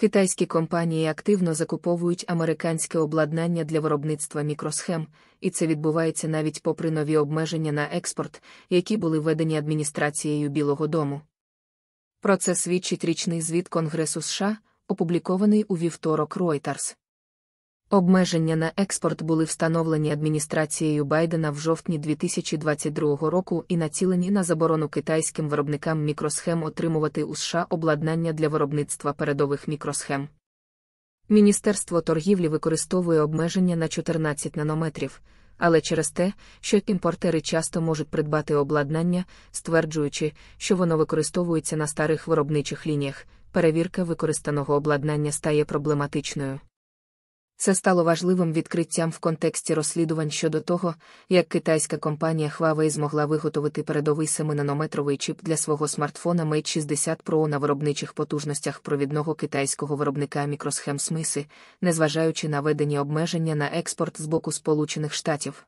Китайські компанії активно закуповують американське обладнання для виробництва мікросхем, і це відбувається навіть попри нові обмеження на експорт, які були введені адміністрацією Білого Дому. Про це свідчить річний звіт Конгресу США, опублікований у вівторок Reuters. Обмеження на експорт були встановлені адміністрацією Байдена в жовтні 2022 року і націлені на заборону китайським виробникам мікросхем отримувати у США обладнання для виробництва передових мікросхем. Міністерство торгівлі використовує обмеження на 14 нанометрів, але через те, що імпортери часто можуть придбати обладнання, стверджуючи, що воно використовується на старих виробничих лініях, перевірка використаного обладнання стає проблематичною. Це стало важливим відкриттям в контексті розслідувань щодо того, як китайська компанія Huawei змогла виготовити передовий семинанометровий нанометровий чіп для свого смартфона Mate 60 Pro на виробничих потужностях провідного китайського виробника мікросхем Смиси, незважаючи на введені обмеження на експорт з боку Сполучених Штатів.